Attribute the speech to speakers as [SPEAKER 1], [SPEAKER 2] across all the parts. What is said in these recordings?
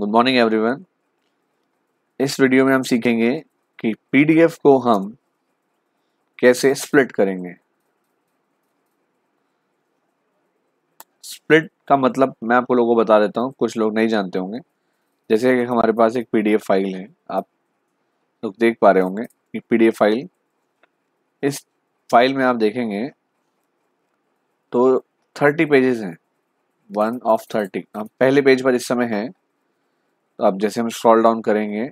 [SPEAKER 1] Good morning everyone इस video में हम सीखेंगे कि पीडीएफ को हम कैसे स्प्लिट करेंगे स्प्लिट का मतलब मैं आपको लोगों को बता देता हूँ कुछ लोग नहीं जानते होंगे जैसे कि हमारे पास एक पीडीएफ फाइल है आप लोग देख पा रहे होंगे कि पीडीएफ फाइल इस फाइल में आप देखेंगे तो थर्टी पेजेस हैं वन ऑफ थर्टी हम पहले पेज पर इस समय हैं तो अब जैसे हम स्क्रॉल डाउन करेंगे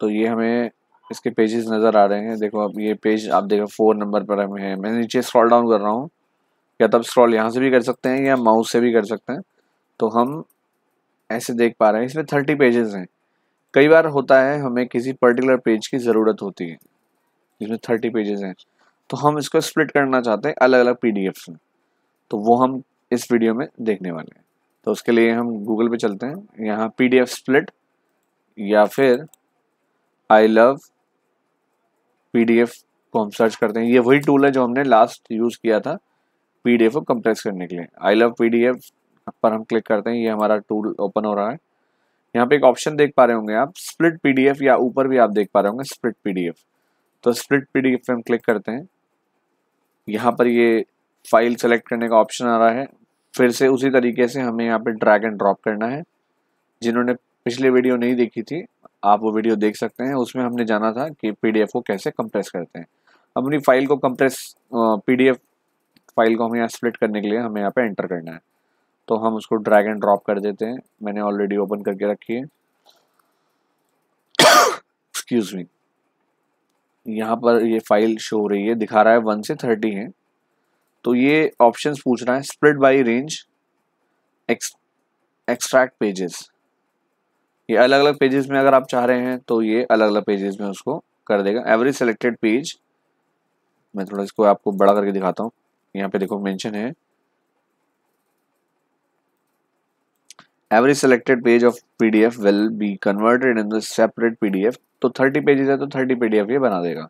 [SPEAKER 1] तो ये हमें इसके पेजेस नज़र आ रहे हैं देखो अब ये पेज आप देखो फोर नंबर पर हमें है मैं नीचे स्क्रॉल डाउन कर रहा हूँ या तब तो स्क्रॉल यहाँ से भी कर सकते हैं या माउस से भी कर सकते हैं तो हम ऐसे देख पा रहे हैं इसमें थर्टी पेजेस हैं कई बार होता है हमें किसी पर्टिकुलर पेज की ज़रूरत होती है इसमें थर्टी पेजेस हैं तो हम इसको स्प्लिट करना चाहते हैं अलग अलग पी में तो वो हम इस वीडियो में देखने वाले हैं तो उसके लिए हम गूगल पे चलते हैं यहाँ पी डी एफ स्प्लिट या फिर I love P D F को हम सर्च करते हैं ये वही टूल है जो हमने लास्ट यूज़ किया था पी डी एफ को कंप्रेस करने के लिए I love P D F पर हम क्लिक करते हैं ये हमारा टूल ओपन हो रहा है यहाँ पे एक ऑप्शन देख पा रहे होंगे आप स्प्लिट पी डी एफ या ऊपर भी आप देख पा रहे होंगे स्प्लिट पी डी एफ तो स्प्लिट पी डी एफ पे हम क्लिक करते हैं यहाँ पर ये फाइल सेलेक्ट करने का ऑप्शन आ रहा है फिर से उसी तरीके से हमें यहाँ पे ड्रैग एंड ड्रॉप करना है जिन्होंने पिछले वीडियो नहीं देखी थी आप वो वीडियो देख सकते हैं उसमें हमने जाना था कि पीडीएफ को कैसे कंप्रेस करते हैं अपनी फाइल को कंप्रेस पीडीएफ फाइल को हमें यहाँ स्प्लिट करने के लिए हमें यहाँ पे एंटर करना है तो हम उसको ड्रैग एंड ड्रॉप कर देते हैं मैंने ऑलरेडी ओपन करके रखी है एक्सक्यूज मी यहाँ पर ये फाइल शो हो रही है दिखा रहा है वन से थर्टी है तो ये ऑप्शंस पूछ रहा है spread by range extract pages ये अलग अलग पेजेस में अगर आप चाह रहे हैं तो ये अलग अलग पेजेस में उसको कर देगा एवरी सेलेक्टेड पेज मैं थोड़ा इसको आपको बड़ा करके दिखाता हूँ यहाँ पे देखो मेंशन है every selected page of P D F will be converted in the separate F तो थर्टी पेजेस है तो डी पीडीएफ ये बना देगा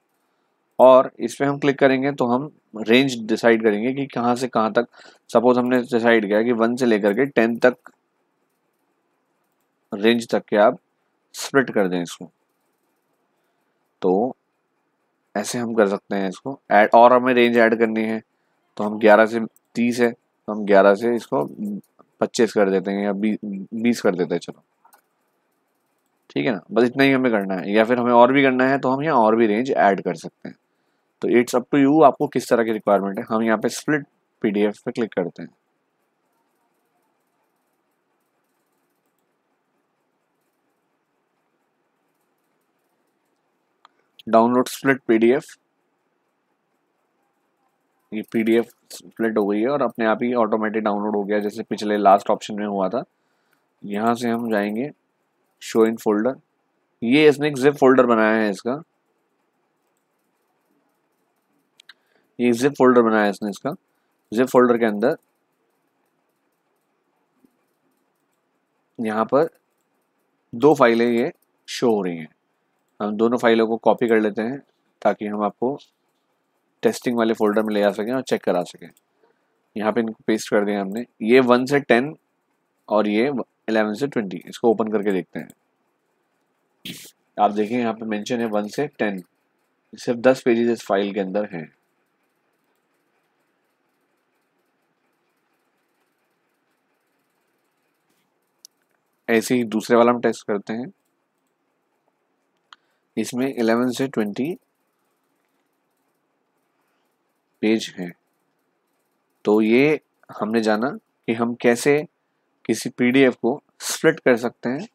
[SPEAKER 1] और इस पर हम क्लिक करेंगे तो हम रेंज डिसाइड करेंगे कि कहाँ से कहाँ तक सपोज हमने डिसाइड किया कि वन से लेकर के टेन तक रेंज तक के आप स्प्लिट कर दें इसको तो ऐसे हम कर सकते हैं इसको ऐड और हमें रेंज ऐड करनी है तो हम 11 से 30 है तो हम 11 से इसको 25 कर देते हैं या 20 कर देते हैं चलो ठीक है ना बस इतना ही हमें करना है या फिर हमें और भी करना है तो हम यहाँ और भी रेंज ऐड कर सकते हैं तो इट्स अप टू यू आपको किस तरह की रिक्वायरमेंट है हम यहाँ पे स्प्लिट पीडीएफ पे क्लिक करते हैं डाउनलोड स्प्लिट पीडीएफ ये पीडीएफ स्प्लिट हो गई है और अपने आप ही ऑटोमेटिक डाउनलोड हो गया जैसे पिछले लास्ट ऑप्शन में हुआ था यहाँ से हम जाएंगे शो इन फोल्डर ये इसने एक जिप फोल्डर बनाया है इसका ये जिप फोल्डर बनाया इसने इसका जिप फोल्डर के अंदर यहाँ पर दो फाइलें ये शो हो रही हैं हम दोनों फाइलों को कॉपी कर लेते हैं ताकि हम आपको टेस्टिंग वाले फोल्डर में ले जा सकें और चेक करा सकें यहाँ पे इनको पेस्ट कर दिया हमने ये वन से टेन और ये एलेवन से ट्वेंटी इसको ओपन करके देखते हैं आप देखें यहाँ पे मेंशन है वन से टेन सिर्फ दस पेजेस इस फाइल के अंदर हैं ऐसे ही दूसरे वाला हम टेस्ट करते हैं इसमें 11 से 20 पेज हैं तो ये हमने जाना कि हम कैसे किसी पीडीएफ को स्प्लिट कर सकते हैं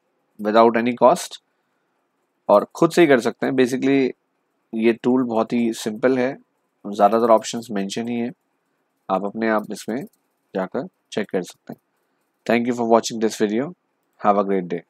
[SPEAKER 1] विदाउट एनी कॉस्ट और खुद से ही कर सकते हैं बेसिकली ये टूल बहुत ही सिंपल है ज़्यादातर ऑप्शंस मेंशन ही है आप अपने आप इसमें जाकर चेक कर सकते हैं thank you for watching this video Have a great day.